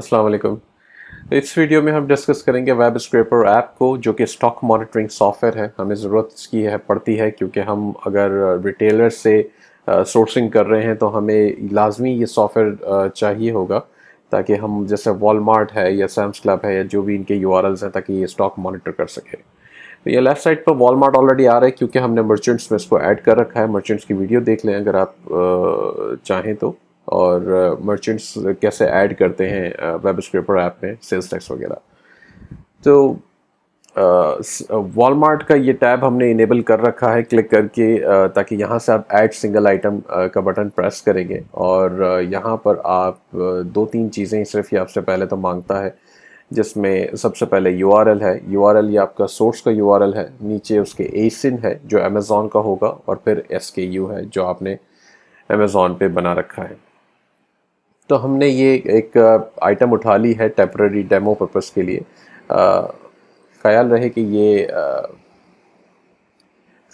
अस्सलाम वालेकुम इस वीडियो में हम डिस्कस करेंगे वेब स्क्रेपर ऐप को जो कि स्टॉक मॉनिटरिंग सॉफ्टवेयर है हमें ज़रूरत की है पड़ती है क्योंकि हम अगर रिटेलर से सोर्सिंग कर रहे हैं तो हमें लाजमी ये सॉफ्टवेयर चाहिए होगा ताकि हम जैसे वॉलमार्ट है या सैम्स क्लब है या जो भी इनके यू हैं ताकि ये स्टॉक मॉनिटर कर सके तो ये लेफ्ट साइड पर वॉलमार्ट ऑलरेडी आ रहा है क्योंकि हमने मर्चेंट्स में इसको ऐड कर रखा है मर्चेंट्स की वीडियो देख लें अगर आप चाहें तो और मर्चेंट्स कैसे ऐड करते हैं वेब स्क्रेपर ऐप में सेल्स टैक्स वगैरह तो वॉलमार्ट का ये टैब हमने इनेबल कर रखा है क्लिक करके ताकि यहाँ से आप ऐड सिंगल आइटम का बटन प्रेस करेंगे और यहाँ पर आप दो तीन चीज़ें सिर्फ ये आपसे पहले तो मांगता है जिसमें सबसे पहले यू है यू ये आपका सोर्स का यू है नीचे उसके एसिन है जो अमेज़ोन का होगा और फिर एस है जो आपने अमेज़ोन पे बना रखा है तो हमने ये एक आइटम उठा ली है टेम्प्ररी डेमो पर्पस के लिए ख्याल रहे कि ये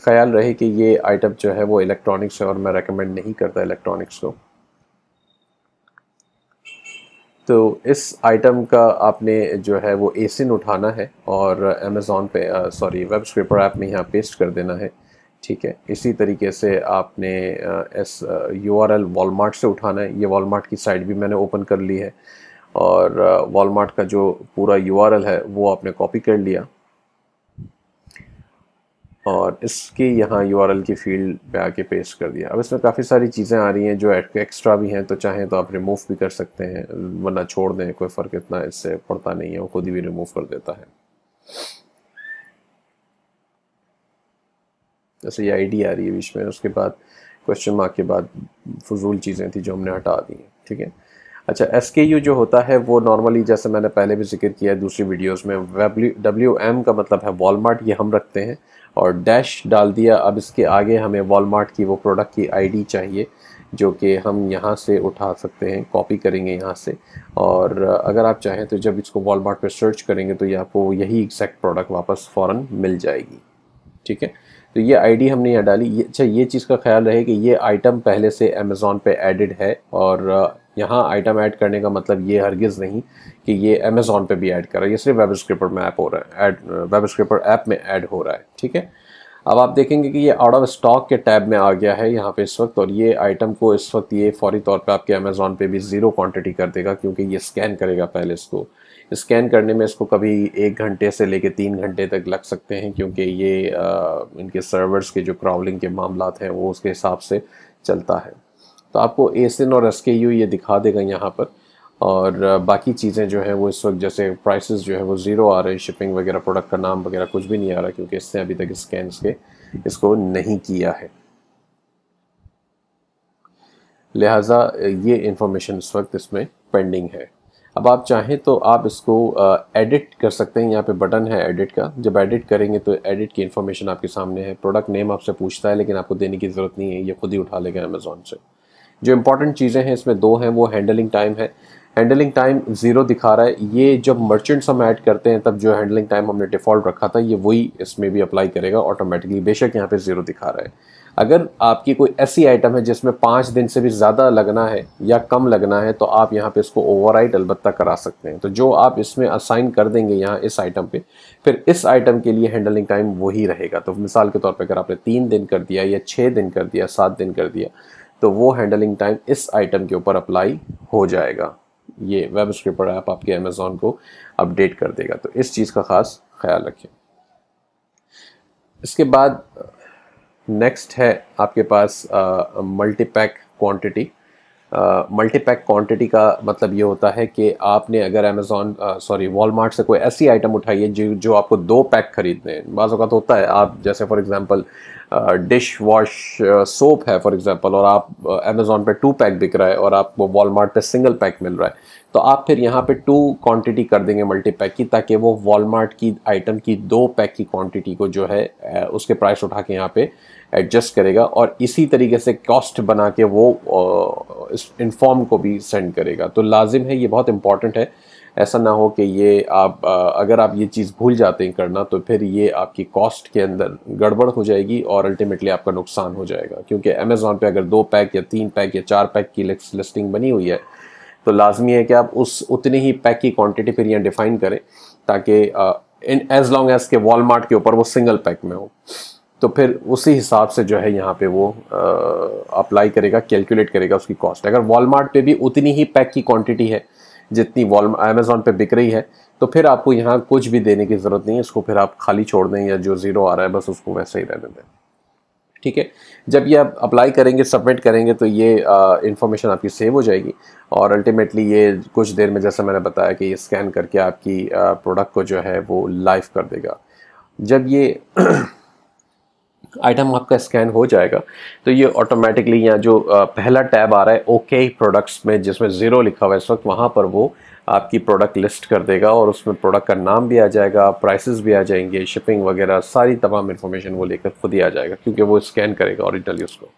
ख्याल रहे कि ये आइटम जो है वो इलेक्ट्रॉनिक्स है और मैं रेकमेंड नहीं करता इलेक्ट्रॉनिक्स को तो इस आइटम का आपने जो है वो एसिन उठाना है और अमेज़ोन पे सॉरी वेब स्क्रिपर ऐप में यहाँ पेस्ट कर देना है ठीक है इसी तरीके से आपने एस यू आर एल वॉलमार्ट से उठाना है ये वॉलमार्ट की साइट भी मैंने ओपन कर ली है और वॉलमार्ट का जो पूरा यू आर एल है वो आपने कॉपी कर लिया और इसकी यहाँ यू आर एल की फील्ड पे आके पेस्ट कर दिया अब इसमें काफ़ी सारी चीज़ें आ रही हैं जो एक्स्ट्रा भी हैं तो चाहें तो आप रिमूव भी कर सकते हैं वरना छोड़ दें कोई फ़र्क इतना इससे पड़ता नहीं है वो खुद ही भी रिमूव कर देता है जैसे ये आईडी आ रही है बीच में उसके बाद क्वेश्चन मार्क के बाद फजूल चीज़ें थी जो हमने हटा दी हैं ठीक है अच्छा एस के यू जो होता है वो नॉर्मली जैसे मैंने पहले भी जिक्र किया है दूसरी वीडियोस में डब्ल्यू एम का मतलब है वॉलमार्ट ये हम रखते हैं और डैश डाल दिया अब इसके आगे हमें वॉलमार्ट की वो प्रोडक्ट की आईडी चाहिए जो कि हम यहाँ से उठा सकते हैं कॉपी करेंगे यहाँ से और अगर आप चाहें तो जब इसको वॉलमार्ट पर सर्च करेंगे तो ये आपको यही एग्जैक्ट प्रोडक्ट वापस फ़ौर मिल जाएगी ठीक है तो ये आईडी हमने यहाँ डाली ये अच्छा ये चीज़ का ख्याल रहे कि ये आइटम पहले से अमेज़ोन पे एडिड है और यहाँ आइटम ऐड करने का मतलब ये हरगिज़ नहीं कि ये अमेज़ोन पे भी ऐड कर रहा है ये सिर्फ वेब स्क्रिपर में ऐप हो रहा है ऐड वेब स्क्रिपर ऐप में ऐड हो रहा है ठीक है अब आप देखेंगे कि ये आउट ऑफ स्टॉक के टैब में आ गया है यहाँ पे इस वक्त और ये आइटम को इस वक्त ये फौरी तौर पे आपके अमेज़ोन पे भी ज़ीरो क्वांटिटी कर देगा क्योंकि ये स्कैन करेगा पहले इसको स्कैन करने में इसको कभी एक घंटे से लेके तीन घंटे तक लग सकते हैं क्योंकि ये आ, इनके सर्वर्स के जो क्राउलिंग के मामला हैं वो उसके हिसाब से चलता है तो आपको एसिन और एस ये दिखा देगा यहाँ पर और बाकी चीज़ें जो हैं वो इस वक्त जैसे प्राइसेस जो है वो ज़ीरो आ रहे हैं शिपिंग वगैरह प्रोडक्ट का नाम वगैरह कुछ भी नहीं आ रहा क्योंकि इसने अभी तक स्कैन के इसको नहीं किया है लिहाजा ये इंफॉर्मेशन इस वक्त इसमें पेंडिंग है अब आप चाहें तो आप इसको एडिट कर सकते हैं यहाँ पे बटन है एडिट का जब एडिट करेंगे तो एडिट की इन्फॉर्मेशन आपके सामने है प्रोडक्ट नेम आपसे पूछता है लेकिन आपको देने की ज़रूरत नहीं है ये खुद ही उठा लेगा अमेज़ोन से जो इंपॉर्टेंट चीज़ें हैं इसमें दो हैं वो हैंडलिंग टाइम है हैंडलिंग टाइम ज़ीरो दिखा रहा है ये जब मर्चेंट्स हम ऐड करते हैं तब जो हैंडलिंग टाइम हमने डिफ़ॉल्ट रखा था ये वही इसमें भी अप्लाई करेगा ऑटोमेटिकली बेशक यहाँ पे ज़ीरो दिखा रहा है अगर आपकी कोई ऐसी आइटम है जिसमें पाँच दिन से भी ज़्यादा लगना है या कम लगना है तो आप यहाँ पे इसको ओवर राइट अलबत्ता करा सकते हैं तो जो आप इसमें असाइन कर देंगे यहाँ इस आइटम पे फिर इस आइटम के लिए हैंडलिंग टाइम वही रहेगा तो मिसाल के तौर पर अगर आपने तीन दिन कर दिया या छः दिन कर दिया सात दिन कर दिया तो वो हैंडलिंग टाइम इस आइटम के ऊपर अप्लाई हो जाएगा ये वेब स्क्रिपर ऐप आपके अमेज़ोन को अपडेट कर देगा तो इस चीज़ का ख़ास ख्याल रखें इसके बाद नेक्स्ट है आपके पास मल्टीपैक क्वांटिटी मल्टीपैक क्वांटिटी का मतलब ये होता है कि आपने अगर अमेज़ोन सॉरी वॉलमार्ट से कोई ऐसी आइटम उठाई है जो जो आपको दो पैक खरीदने हैं बाज़ात होता है आप जैसे for example dish wash soap है फॉर एग्जांपल और आप अमेजोन पे टू पैक बिक रहा है और आपको वॉलमार्ट पे सिंगल पैक मिल रहा है तो आप फिर यहाँ पे टू क्वांटिटी कर देंगे मल्टीपैक की ताकि वो वॉलमार्ट की आइटम की दो पैक की क्वांटिटी को जो है उसके प्राइस उठा के यहाँ पे एडजस्ट करेगा और इसी तरीके से कॉस्ट बना के वो इस इनफॉर्म को भी सेंड करेगा तो लाजिम है ये बहुत इंपॉर्टेंट है ऐसा ना हो कि ये आप अगर आप ये चीज़ भूल जाते हैं करना तो फिर ये आपकी कॉस्ट के अंदर गड़बड़ हो जाएगी और अल्टीमेटली आपका नुकसान हो जाएगा क्योंकि अमेज़ोन पे अगर दो पैक या तीन पैक या चार पैक की लिस्टिंग बनी हुई है तो लाजमी है कि आप उस उतनी ही पैक की क्वान्टिटी फिर यहाँ डिफाइन करें ताकि इन एज लॉन्ग एज के वॉलमार्ट के ऊपर वो सिंगल पैक में हो तो फिर उसी हिसाब से जो है यहाँ पे वो अप्लाई करेगा कैलकुलेट करेगा उसकी कॉस्ट अगर वॉलमार्ट पे भी उतनी ही पैक की क्वांटिटी है जितनी वॉल अमेज़ोन पे बिक रही है तो फिर आपको यहाँ कुछ भी देने की ज़रूरत नहीं है इसको फिर आप खाली छोड़ दें या जो ज़ीरो आ रहा है बस उसको वैसे ही रहने दें ठीक है जब ये आप अप्लाई करेंगे सबमिट करेंगे तो ये इन्फॉर्मेशन आपकी सेव हो जाएगी और अल्टीमेटली ये कुछ देर में जैसा मैंने बताया कि ये स्कैन करके आपकी प्रोडक्ट को जो है वो लाइव कर देगा जब ये आइटम आपका स्कैन हो जाएगा तो ये ऑटोमेटिकली यहाँ जो पहला टैब आ रहा है ओके प्रोडक्ट्स में जिसमें ज़ीरो लिखा हुआ है इस वक्त वहाँ पर वो आपकी प्रोडक्ट लिस्ट कर देगा और उसमें प्रोडक्ट का नाम भी आ जाएगा प्राइसेस भी आ जाएंगे शिपिंग वगैरह सारी तमाम इन्फॉर्मेशन वो लेकर खुद ही आ जाएगा क्योंकि वो स्कैन करेगा ओरिजिनली उसको